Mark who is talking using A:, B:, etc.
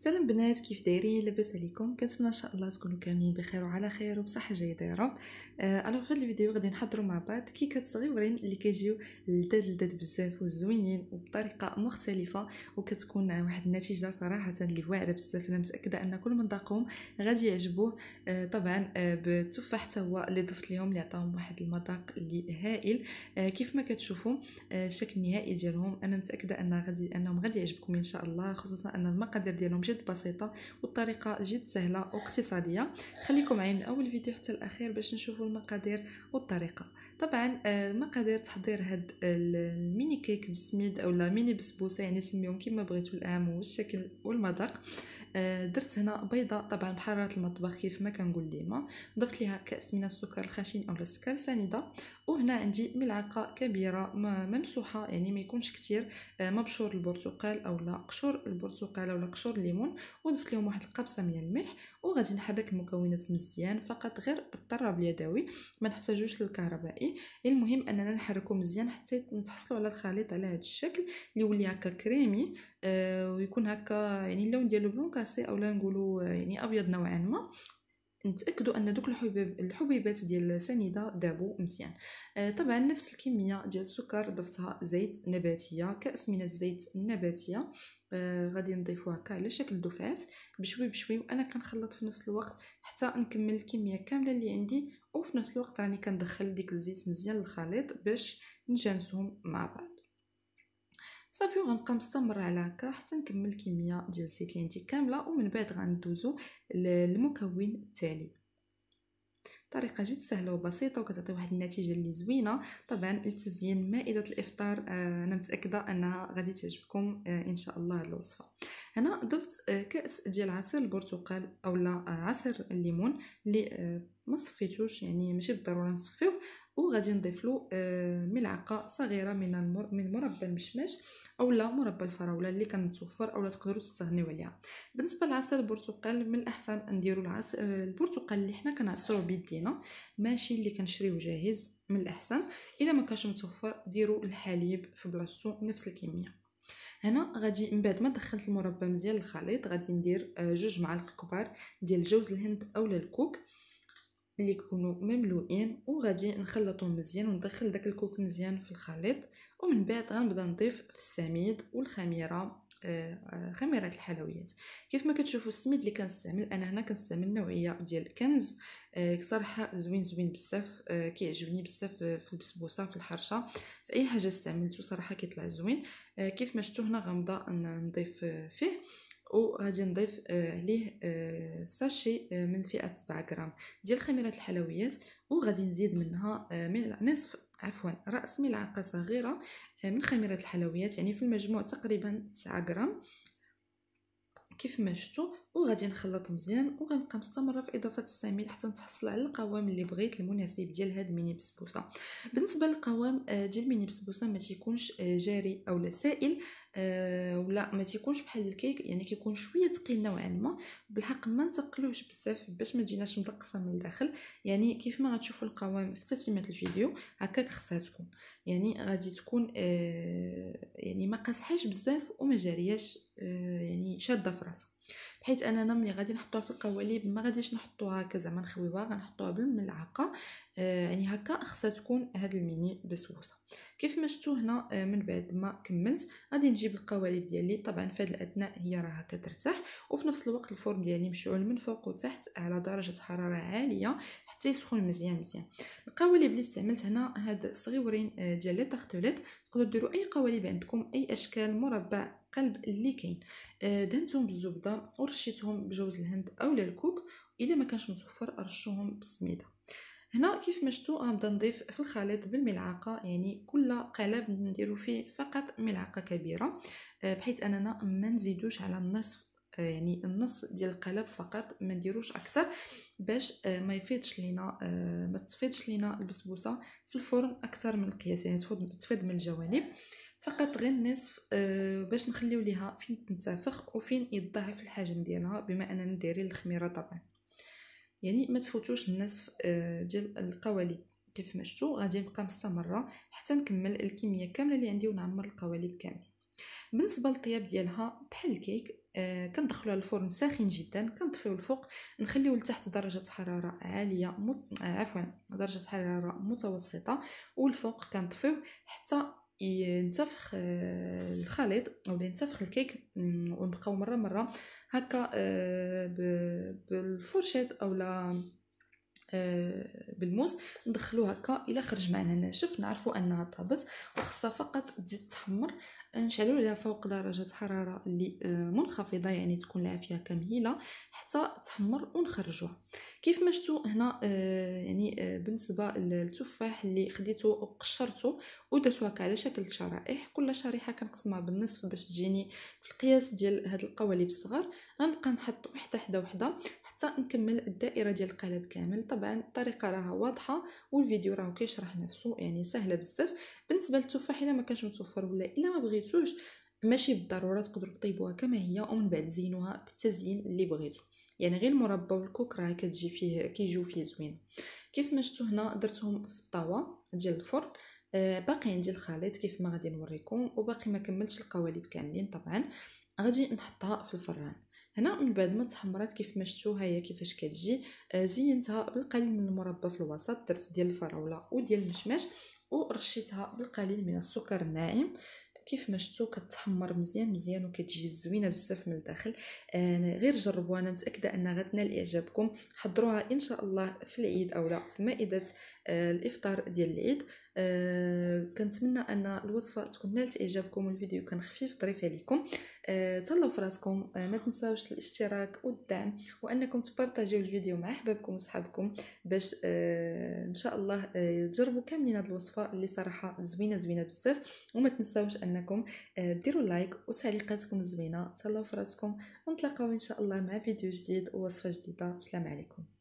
A: سلام بنات كيف دايرين لاباس عليكم كنتمنى ان شاء الله تكونوا كاملين بخير وعلى خير وبصحه جيده يا رب انا آه، الوغ في هذا الفيديو غادي نحضروا مع بعض كيكات صغيورين اللي كيجيو لذاد لذاد بزاف وزوينين وبطريقه مختلفه وكتكون واحد النتيجه صراحه اللي واعره بزاف انا متاكده ان كل من ذاقهم غادي يعجبوه آه، طبعا آه، بالتفاح حتى هو اللي ضفت لهم اللي عطاهم واحد المذاق اللي هائل كيف ما كتشوفوا الشكل النهائي ديالهم انا متاكده ان غادي انهم غادي يعجبكم ان شاء الله خصوصا ان المقادير ديالهم جد بسيطه والطريقه جد سهله واقتصاديه خليكم معايا من اول فيديو حتى الاخير باش نشوفوا المقادير والطريقه طبعا آه، مقادير تحضير هاد الميني كيك بالسميد اولا ميني بسبوسه يعني سميهم كما بغيتو الاهم هو الشكل والمذاق آه، درت هنا بيضه طبعا بحراره المطبخ كيف ما كنقول ديما ضفت ليها كاس من السكر الخشن او السكر سنيده وهنا عندي ملعقه كبيره ممسوحه يعني ما يكونش كتير آه، مبشور البرتقال اولا قشور البرتقال اولا قشور الليمون وضفت لهم واحد القبصه من الملح وغادي نحرك المكونات مزيان فقط غير الطراب اليدوي ما نحتاجوش للكهربائي المهم اننا نحركو مزيان حتى نتحصلوا على الخليط على هذا الشكل اللي يولي هكا كريمي آه، ويكون هكا يعني اللون ديالو بلون كاسي اولا نقولوا آه، يعني ابيض نوعا ما نتاكدوا ان دوك الحبيب الحبيبات ديال سنيده دابو مزيان آه طبعا نفس الكميه ديال السكر ضفتها زيت نباتيه كاس من الزيت النباتيه آه غادي نضيفوها هكا على شكل دفعات بشوي بشوي وانا كنخلط في نفس الوقت حتى نكمل الكميه كامله اللي عندي وفي نفس الوقت راني كندخل ديك الزيت مزيان للخليط باش نجانسهم مع بعض صافي وغنبقى مستمره على هكا حتى نكمل الكميه ديال السيتلينتي كامله ومن بعد غندوزو للمكون التالي طريقه جد سهله وبسيطه وكتعطي واحد النتيجه اللي زوينه طبعا لتزيين مائده الافطار آه، انا متاكده انها غادي تعجبكم آه، ان شاء الله هذه الوصفه هنا ضفت آه، كاس ديال عصير البرتقال اولا عصير الليمون اللي ما صفيتوش يعني ماشي بالضروره نصفيوه وغادي نضيف له آه، ملعقه صغيره من من مربى المشماش اولا مربى الفراوله اللي كنتوفر اولا تقدروا تستغنيو عليها بالنسبه لعصير البرتقال من الاحسن نديروا العصير آه، البرتقال اللي حنا كنعصروه بيدينا ماشي اللي كنشريو جاهز من الاحسن الا ما كانش متوفر ديروا الحليب في بلاصتو نفس الكميه هنا غادي من بعد ما دخلت المربى مزيان الخليط غادي ندير آه، جوج معالق كبار ديال جوز الهند اولا الكوك اللي يكونوا مملوئين وغادي نخلطهم مزيان وندخل داك الكوك مزيان في الخليط ومن بعد غنبدا نضيف في السميد والخميره آه خميره الحلويات كيف ما كتشوفوا السميد اللي كنستعمل انا هنا كنستعمل نوعيه ديال كنز آه صراحه زوين زوين بزاف آه كيعجبني بزاف آه، في البسبوسه في الحرشه في اي حاجه استعملته صراحه كيطلع زوين آه، كيف ما شفتوا هنا غنبدا نضيف آه، فيه وغادي نضيف آه، عليه آه، ساشي آه، من فئه 7 غرام ديال خميره الحلويات وغادي نزيد منها من نصف عفوا راس ملعقه صغيره من خميره الحلويات يعني في المجموع تقريبا 9 غرام كيف ما شفتوا وغادي نخلط مزيان وغنبقى مستمره في اضافه السميد حتى نتحصل على القوام اللي بغيت المناسب ديال هاد الميني بسبوسه بالنسبه للقوام آه، ديال ميني بسبوسه ما تيكونش آه، جاري اولا سائل آه، ولا ما تيكونش بحال الكيك يعني كيكون شويه ثقيل نوعا ما بالحق ما نتقلوش بزاف باش ما تجيناش مدقصه من الداخل يعني كيف ما غتشوفوا القوام في تتمه الفيديو هكاك خصها تكون يعني غادي تكون يعني ما قاصحاش بزاف وما جارياش يعني شاده في راسها بحيث اننا ملي غادي نحطوها في القوالب ما غاديش نحطوها هكا زعما نخويوها غنحطوها بالملعقه آه يعني هكا خصها تكون هاد الميني بسوسه كيف ما شفتوا هنا آه من بعد ما كملت غادي نجيب القوالب ديالي طبعا في هاد الاثناء هي راها كترتاح وفي نفس الوقت الفرن ديالي مشعول من فوق وتحت على درجه حراره عاليه حتى يسخن مزيان مزيان القوالب اللي استعملت هنا هاد الصغيورين آه، ديال لي تقدروا ديروا اي قوالب عندكم اي اشكال مربع القلب اللي كاين آه، دهنتهم بالزبده ورشيتهم بجوز الهند اولا الكوك الا ما كانش متوفر رشوهم بالسميده هنا كيف ما شفتوا غنبدا نضيف في الخليط بالملعقه يعني كل قالب نديرو فيه فقط ملعقه كبيره آه، بحيث اننا ما نزيدوش على النصف آه، يعني النص ديال القلب فقط ما نديروش اكثر باش ما يفيدش لينا ما تفيدش لينا البسبوسه في الفرن اكثر من القياس يعني تفيض من الجوانب فقط غير النصف آه، باش نخليو ليها فين تنتفخ وفين يتضاعف الحجم ديالها بما اننا دايرين الخميره طبعا يعني ما تفوتوش النصف آه، ديال القوالب كيف ما شفتوا غادي نبقى مستمره حتى نكمل الكميه كامله اللي عندي ونعمر القوالب كامل بالنسبه للطياب ديالها بحال الكيك آه كندخلوها الفرن ساخن جدا كنطفيو الفوق نخليو لتحت درجه حراره عاليه مت... آه عفوا درجه حراره متوسطه والفوق كنطفيو حتى ينتفخ إيه، آه، الخليط او ينتفخ الكيك ونبقاو مره مره هكا آه، او اولا بالموس ندخلو هكا الى خرج معنا ناشف نعرفو انها طابت وخاصها فقط تزيد تحمر نشعلو لها فوق درجه حراره اللي آه، منخفضه يعني تكون لها فيها كمهيله حتى تحمر ونخرجوها كيف ما شتو هنا آه، يعني آه، بالنسبه للتفاح اللي خديته وقشرته ودرتو هكا على شكل شرائح كل شريحه كنقسمها بالنصف باش تجيني في القياس ديال هاد القوالب الصغار غنبقى نحط وحده حدا وحده حتى نكمل الدائره ديال القالب كامل طبعا الطريقه راها واضحه والفيديو راهو كيشرح نفسه يعني سهله بزاف بالنسبه للتفاح الا ما كانش متوفر ولا الا ما بغيتوش ماشي بالضروره تقدروا تطيبوها كما هي ومن بعد زينوها بالتزيين اللي بغيتو يعني غير المربى والكوك راه كتجي فيه كيجيو فيه زوين كيف ما شفتوا هنا درتهم في الطاوه ديال الفرن آه باقي عندي الخليط كيف ما غادي نوريكم وباقي ما كملتش القوالب كاملين طبعا غادي نحطها في الفران هنا من بعد ما تحمرات كيف ما شفتوا هي كيفاش كتجي آه، زينتها بالقليل من المربى في الوسط درت ديال الفراوله وديال المشماش ورشيتها بالقليل من السكر الناعم كيف ما شفتوا كتحمر مزيان مزيان وكتجي زوينه بزاف من الداخل انا آه، غير جربوها انا متاكده انها غتنال اعجابكم حضروها ان شاء الله في العيد اولا في مائده آه، الافطار ديال العيد كنتمنى ان الوصفه تكون نالت اعجابكم والفيديو كان خفيف ظريف عليكم آه، تهلاو فراسكم آه، ما تنساوش الاشتراك والدعم وانكم تبارطاجيو الفيديو مع احبابكم وصحابكم باش آه، ان شاء الله تجربوا كاملين هذه الوصفه اللي صراحه زوينه زوينه بزاف وما تنساوش انكم ديروا لايك وتعليقاتكم زوينه تهلاو فراسكم ونتلاقاو ان شاء الله مع فيديو جديد ووصفه جديده السلام عليكم